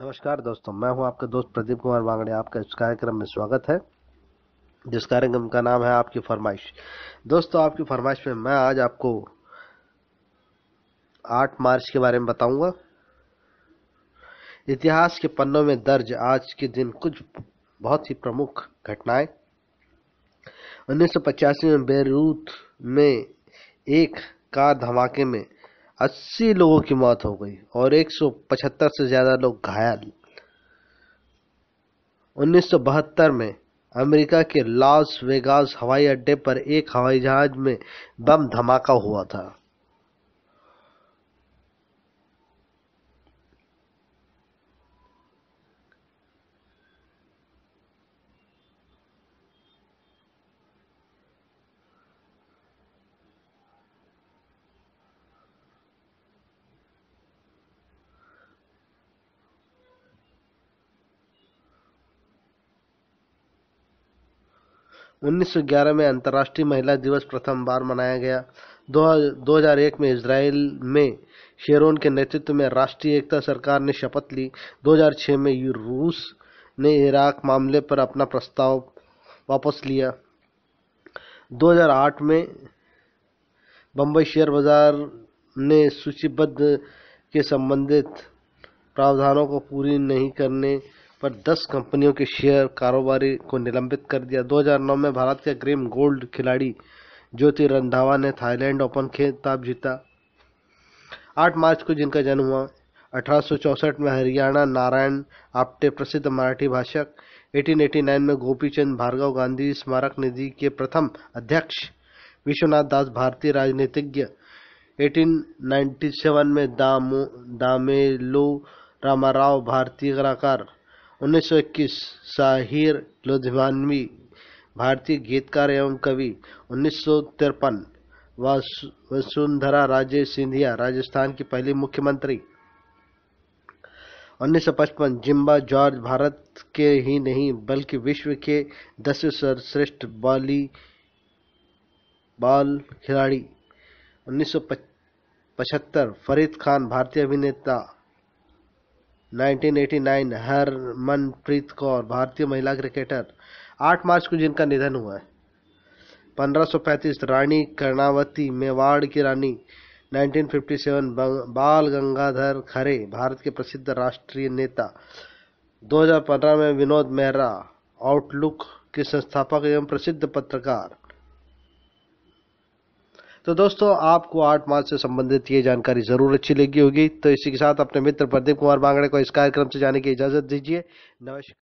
नमस्कार दोस्तों मैं हूं आपका दोस्त प्रदीप कुमार बांगड़े आपका इस कार्यक्रम में स्वागत है जिस कार्यक्रम का नाम है आपकी फरमाइश दोस्तों आपकी फरमाइश में मैं आज आपको 8 मार्च के बारे में बताऊंगा इतिहास के पन्नों में दर्ज आज के दिन कुछ बहुत ही प्रमुख घटनाएं उन्नीस में बेरूत में एक कार धमाके में अस्सी लोगों की मौत हो गई और 175 से ज़्यादा लोग घायल 1972 में अमेरिका के लॉस वेगास हवाई अड्डे पर एक हवाई जहाज में बम धमाका हुआ था 1911 में अंतर्राष्ट्रीय महिला दिवस प्रथम बार मनाया गया 2001 में इसराइल में शेरोन के नेतृत्व में राष्ट्रीय एकता सरकार ने शपथ ली 2006 में रूस ने इराक मामले पर अपना प्रस्ताव वापस लिया 2008 में बम्बई शेयर बाजार ने सूचीबद्ध के संबंधित प्रावधानों को पूरी नहीं करने पर 10 कंपनियों के शेयर कारोबारी को निलंबित कर दिया 2009 में भारत के ग्रीम गोल्ड खिलाड़ी ज्योति रंधावा ने थाईलैंड ओपन खिताब जीता 8 मार्च को जिनका जन्म हुआ अठारह में हरियाणा नारायण आप्टे प्रसिद्ध मराठी भाषक 1889 में गोपीचंद भार्गव गांधी स्मारक निधि के प्रथम अध्यक्ष विश्वनाथ दास भारतीय राजनीतिज्ञ 1897 में दामो दामेलो रामाराव भारतीय कलाकार उन्नीस सौ इक्कीस साहिर लुधवानवी भारतीय गीतकार एवं कवि उन्नीस सौ तिरपन वसुंधरा राजे सिंधिया राजस्थान की पहली मुख्यमंत्री 1955 जिम्बा जॉर्ज भारत के ही नहीं बल्कि विश्व के दस सर्वश्रेष्ठ बॉली बॉल खिलाड़ी 1975 फरीद खान भारतीय अभिनेता 1989 हरमनप्रीत कौर भारतीय महिला क्रिकेटर 8 मार्च को जिनका निधन हुआ है 1535 रानी कर्णावती मेवाड़ की रानी 1957 बाल गंगाधर खरे भारत के प्रसिद्ध राष्ट्रीय नेता 2015 में विनोद मेहरा आउटलुक के संस्थापक एवं प्रसिद्ध पत्रकार तो दोस्तों आपको आठ मार्च से संबंधित ये जानकारी ज़रूर अच्छी लगी होगी तो इसी के साथ अपने मित्र प्रदीप कुमार बांगड़े को इस कार्यक्रम से जाने की इजाज़त दीजिए नमस्कार